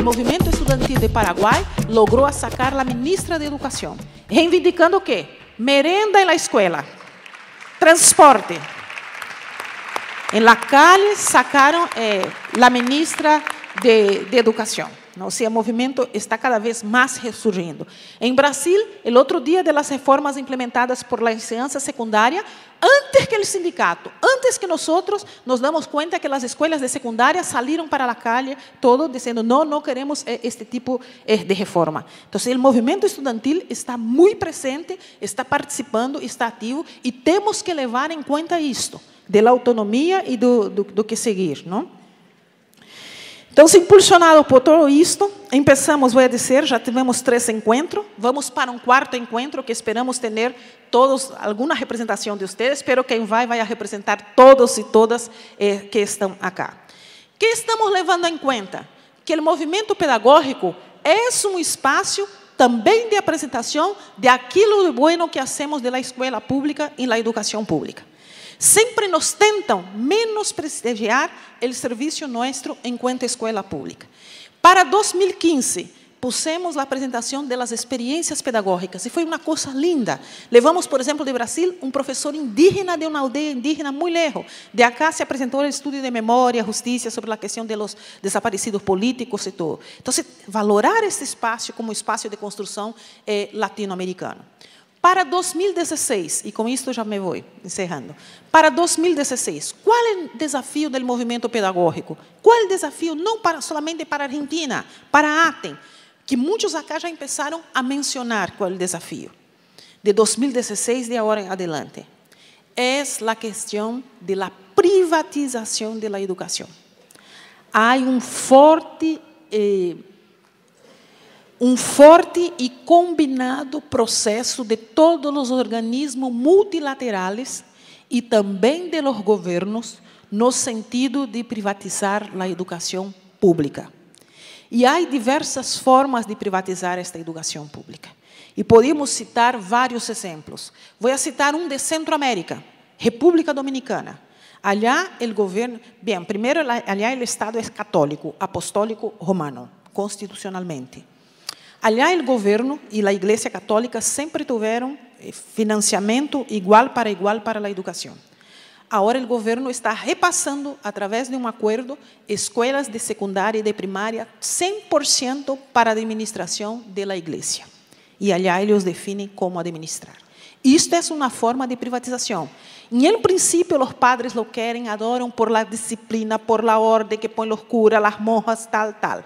O movimento estudantil de Paraguai logrou sacar a ministra de educação, reivindicando que merenda na la transporte. Em la calle sacaron eh, la ministra de, de Educación. O sea, está cada vez mais ressurgindo em Brasil, o outro dia das reformas implementadas por la enseñanza secundária, antes que o sindicato, antes que nós, nos damos conta que as escolas de secundária saíram para a calle, todo dizendo não, não queremos eh, este tipo eh, de reforma. Então, o movimento estudantil está muito presente, está participando, está ativo e temos que levar em conta isto, da autonomia e do, do, do que seguir, não? Então, se impulsionado por tudo isto, começamos, vou dizer, já tivemos três encontros, vamos para um quarto encontro que esperamos ter todos, alguma representação de vocês, espero que quem vai, vai representar todos e todas eh, que estão acá. que estamos levando em conta? Que o movimento pedagógico é um espaço também de apresentação de aquilo bueno que hacemos de la escola pública e la educação pública sempre nos tentam menosprestigiar o serviço nosso enquanto escola pública. Para 2015, pusemos a apresentação das experiências pedagógicas e foi uma coisa linda. Levamos, por exemplo, de Brasil um professor indígena de uma aldeia indígena muito lejos. De acá se apresentou o estudo de memória, justiça sobre a questão de los desaparecidos políticos e tudo. Então, valorar esse espaço como espaço de construção eh, latino-americano. Para 2016, e com isto já me vou encerrando. Para 2016, qual é o desafio do movimento pedagógico? Qual é o desafio não para, somente para a Argentina, para a que muitos acá já começaram a mencionar qual é o desafio? De 2016 de agora em adelante, é a questão da privatização da educação. Há um forte eh, um forte e combinado processo de todos os organismos multilaterais e também de los governos no sentido de privatizar a educação pública. E há diversas formas de privatizar esta educação pública. E podemos citar vários exemplos. Vou citar um de Centroamérica, República Dominicana. Allá o governo, bem, primeiro allá o Estado é católico, apostólico romano, constitucionalmente. Allá o governo e a Igreja Católica sempre tiveram eh, financiamento igual para igual para a educação. Agora o governo está repassando, através de um acordo, escolas de secundária e de primária 100% para a administração da Igreja. E allá eles definem como administrar. Isto é uma forma de privatização. Em princípio, os padres lo querem, adoram por la disciplina, por la ordem que põe os curas, as monjas, tal, tal.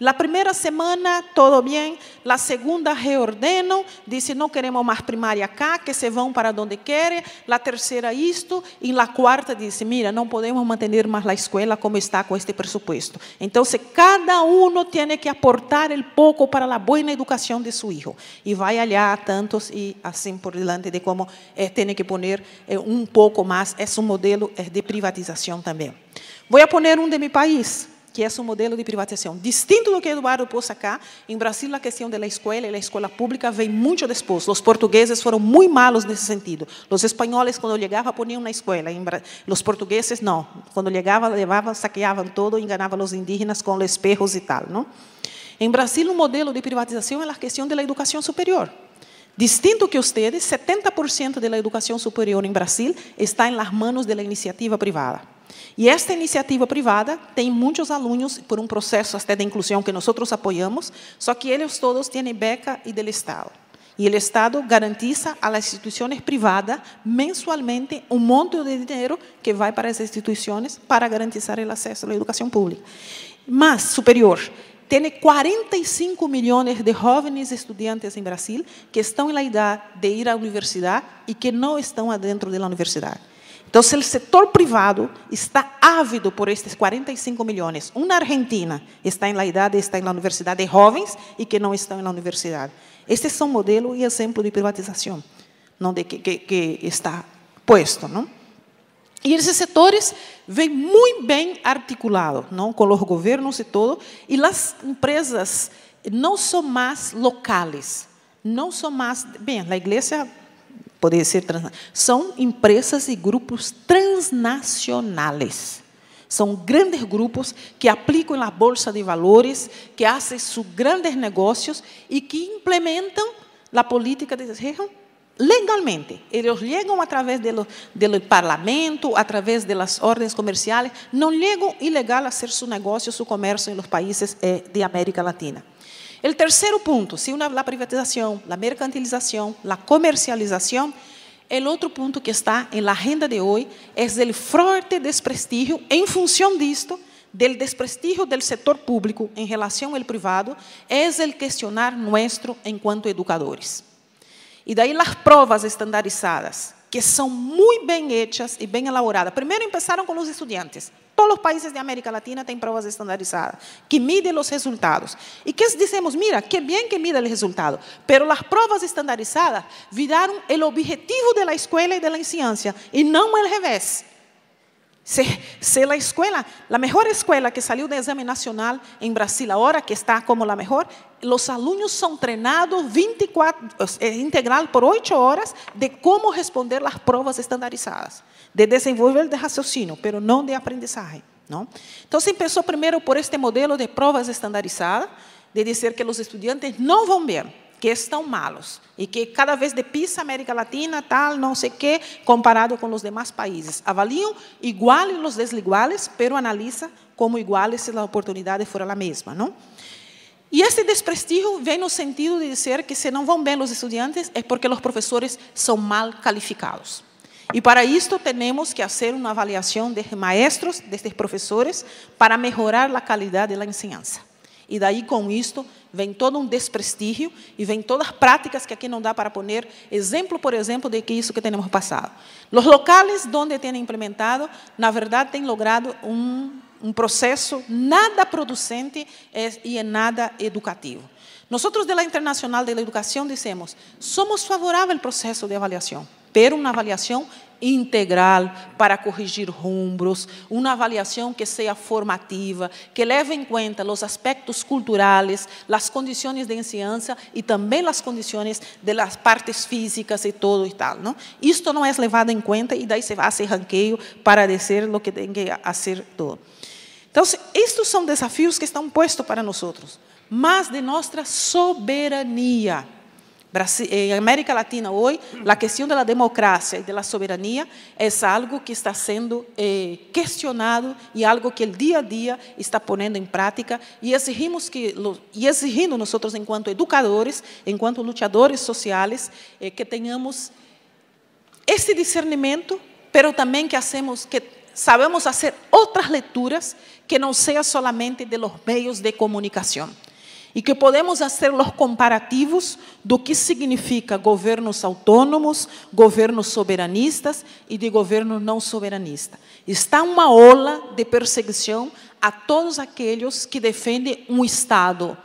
La primera semana, todo bien. La segunda, reordeno, dice no queremos más primaria acá, que se van para donde quieren. La tercera, esto. Y la cuarta, dice mira, no podemos mantener más la escuela como está con este presupuesto. Entonces, cada uno tiene que aportar el poco para la buena educación de su hijo. Y va allá tantos y así por delante de cómo eh, tiene que poner eh, un poco más es un modelo eh, de privatización también. Voy a poner un de mi país. que é um modelo de privatização. Distinto do que Eduardo pôs acá, em Brasil, a questão da escola e da escola pública vem muito depois. Os portugueses foram muito malos nesse sentido. Os espanhóis, quando chegavam, poniam na escola. Os portugueses, não. Quando chegavam, levavam, saqueavam todo, enganavam os indígenas com os espelhos e tal. Não? Em Brasil, o modelo de privatização é a questão da educação superior. Distinto que vocês, 70% da educação superior em Brasil está em las manos da iniciativa privada. E esta iniciativa privada tem muitos alunos por um processo até de inclusão que nós apoiamos, só que eles todos têm beca e del Estado. E o Estado garantiza às instituições privadas mensualmente um monte de dinheiro que vai para as instituições para garantizar o acesso à educação pública. Mas, superior, tem 45 milhões de jovens estudantes em Brasil que estão na idade de ir à universidade e que não estão dentro da universidade. Então, se o setor privado está ávido por estes 45 milhões, uma Argentina está em la idade, está em la universidade, jovens e que não estão na universidade. é são modelo e exemplo de privatização, não de que, que, que está posto, não? E esses setores vêm muito bem articulados, não, com os governos e todo, e as empresas não são mais locais, não são mais, bem, a igreja poderia ser trans... são empresas e grupos transnacionais. São grandes grupos que aplicam na bolsa de valores, que fazem seus grandes negócios e que implementam a política de região legalmente. Eles chegam através do, do parlamento, através das ordens comerciais, não chegam ilegal a ser seu negócio, seu comércio em países eh, de América Latina. O terceiro ponto, se uno habla privatização, a mercantilização, a comercialização, o outro ponto que está em la agenda de hoje é o forte desprestigio em função disto, do del desprestigio do setor público em relação ao privado, é o questionar nosso enquanto educadores. E daí as provas estandarizadas, que são muito bem hechas e bem elaboradas. Primeiro começaram com os estudantes. Todos los países de América Latina tienen pruebas estandarizadas que miden los resultados. Y que decimos, mira, qué bien que mide el resultado, pero las pruebas estandarizadas viraron el objetivo de la escuela y de la enseñanza y no al revés se la escuela, la mejor escuela que salió de examen nacional en Brasil ahora, que está como la mejor, los alumnos son entrenados 24, eh, integral por 8 horas de cómo responder las pruebas estandarizadas, de desenvolver el raciocinio, pero no de aprendizaje. Entonces empezó primero por este modelo de pruebas estandarizadas, de decir que los estudiantes no van bien, que estão malos e que cada vez depiça América Latina, tal, não sei que, comparado com os demais países. Avaliam igual os desiguales, pero analisa como iguais se a oportunidade for a mesma, não? E esse desprestígio vem no sentido de dizer que se não vão bem os estudantes é porque os professores são mal calificados. E para isto temos que fazer uma avaliação de maestros, destes professores, para melhorar a qualidade da ensinança. E daí, com isto, vem todo um desprestígio e vem todas as práticas que aqui não dá para poner exemplo, por exemplo, de que isso que temos passado. Os locais onde têm implementado, na verdade, têm logrado um, um processo nada producente e é nada educativo. Nós, de la Internacional de la Educação, dizemos, somos favoráveis ao processo de avaliação, pero uma avaliação integral para corrigir rumbos, uma avaliação que seja formativa, que leve em conta os aspectos culturais, as condições de enseñanza e também as condições das partes físicas e todo e tal. Não? Isto não é levado em conta e daí se faz ranqueio para dizer o que tem que fazer todo. Então, estes são desafios que estão postos para nós, mas de nossa soberania. Eh, en América Latina hoy, la cuestión de la democracia y de la soberanía es algo que está siendo eh, cuestionado y algo que el día a día está poniendo en práctica y exigimos que en y educadores, nosotros cuanto educadores, enquanto luchadores sociales, eh, que tengamos este discernimiento, pero también que hacemos que sabemos hacer otras lecturas que no sean solamente de los medios de comunicación. e que podemos fazer os comparativos do que significa governos autônomos, governos soberanistas e de governo não soberanista. Está uma ola de perseguição a todos aqueles que defendem um Estado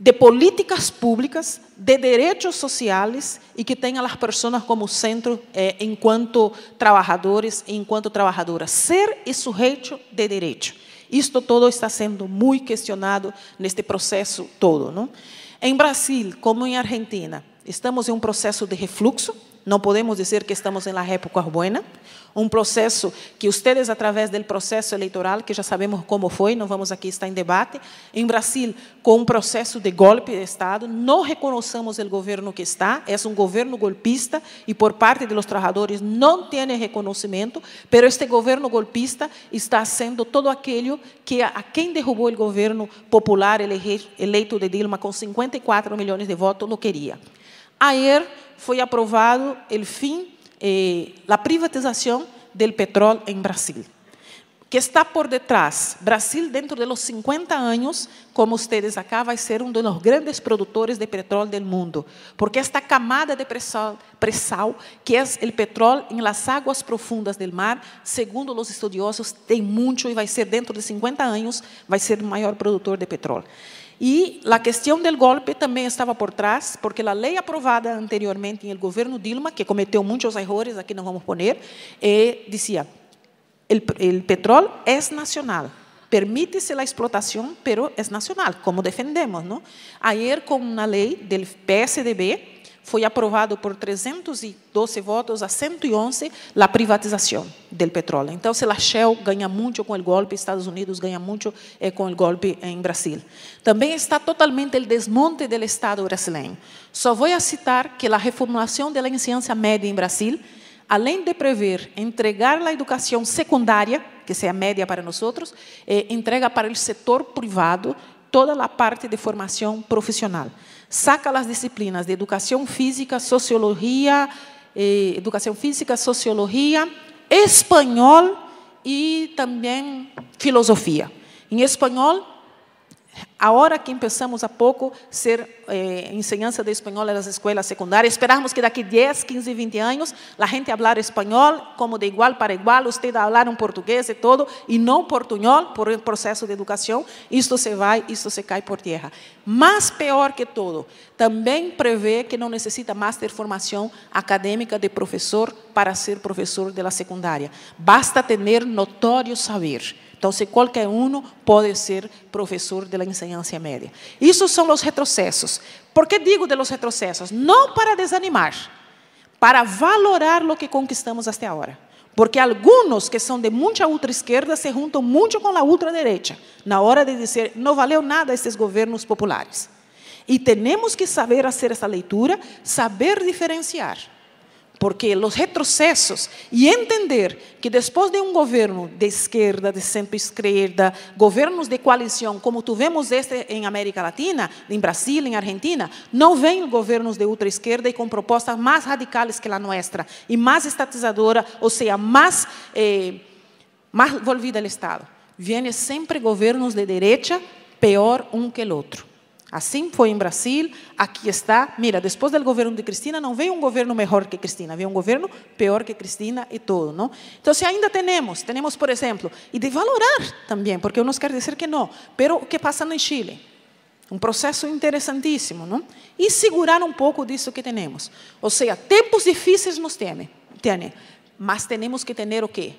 de políticas públicas, de direitos sociais e que tenha as pessoas como centro eh, enquanto trabalhadores e enquanto trabalhadoras. Ser e sujeito de direito. Isto todo está sendo muito questionado neste processo todo. Não? Em Brasil, como em Argentina, estamos em um processo de refluxo, não podemos dizer que estamos na época épocas Um processo que vocês através do processo eleitoral, que já sabemos como foi não vamos aqui estar em debate, em Brasil com um processo de golpe de Estado, não reconhecemos o governo que está, é um governo golpista e por parte dos trabalhadores não tem reconhecimento, mas este governo golpista está sendo todo aquele que a, quem derrubou o governo popular eleito de Dilma com 54 milhões de votos não queria Ayer foi aprovado o fim, eh, a privatização do petróleo em Brasil. que está por detrás. Brasil, dentro de los 50 anos, como vocês acá, vai ser um dos grandes produtores de petróleo do mundo, porque esta camada de presal, sal que é o petróleo em las aguas profundas do mar, segundo os estudiosos, tem muito e vai ser dentro de 50 anos, vai ser o maior produtor de petróleo e a questão do golpe também estava por trás, porque a lei aprovada anteriormente em el Dilma, que cometeu muitos erros, aqui não vamos pôr, poner, eh, o petróleo é nacional, permite-se a explotação, mas é nacional, como defendemos. Não? Ayer, com uma lei do PSDB, foi aprovado por 312 votos a 111 a privatização do petróleo. Então, se a Shell ganha muito com o golpe, Estados Unidos ganha muito eh, com o golpe em Brasil. Também está totalmente o desmonte do Estado brasileiro. Só vou citar que a reformulação da ensinança média em Brasil, além de prever entregar a educação secundária, que seja média para nós, eh, entrega para o setor privado toda a parte de formação profissional. Saca as disciplinas de educação física, sociologia, eh, educação física, sociologia, espanhol e também filosofia. Em espanhol, Agora que começamos há pouco ser eh, ensinança de espanhol nas escolas secundárias, esperamos que daqui 10, 15, 20 anos a gente falar espanhol como de igual para igual, você falar um português e todo, e não portunhol por um processo de educação, isto se vai, isto se cai por terra. Mas pior que tudo, também prevê que não necessita mais ter formação acadêmica de professor para ser professor de la secundária. Basta ter notório saber. Então se qualquer um pode ser professor da la média, isso são os retrocessos. ¿Por que digo de los retrocesos? não para desanimar, para valorar lo que conquistamos até agora. Porque alguns que são de muita esquerda se juntam muito com a ultra-direita, na hora de dizer não valeu nada esses governos populares. E temos que saber fazer essa leitura, saber diferenciar porque os retrocessos e entender que depois de um governo de esquerda, de centro-esquerda, governos de coalizão, como tivemos este em América Latina, em Brasil, em Argentina, não vêm governos de ultra-esquerda e com propostas mais radicais que a nossa e mais estatizadora, ou seja, mais eh, mais envolvida ao Estado. Vêm sempre governos de direita, pior um que o outro. Assim foi em Brasil, aqui está. Mira, depois do governo de Cristina, não veio um governo melhor que Cristina, veio um governo pior que Cristina e todo, não? Então, ainda temos, temos, por exemplo, e de valorar também, porque eu não quero dizer que não, pero o que passa no Chile? Um processo interessantíssimo, não? E segurar um pouco disso que temos. Ou seja, tempos difíceis nos teme, teme mas temos que ter o quê?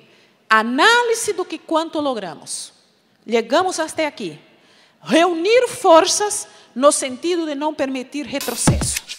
Análise do que quanto logramos. Chegamos até aqui reunir forças no sentido de não permitir retrocesso.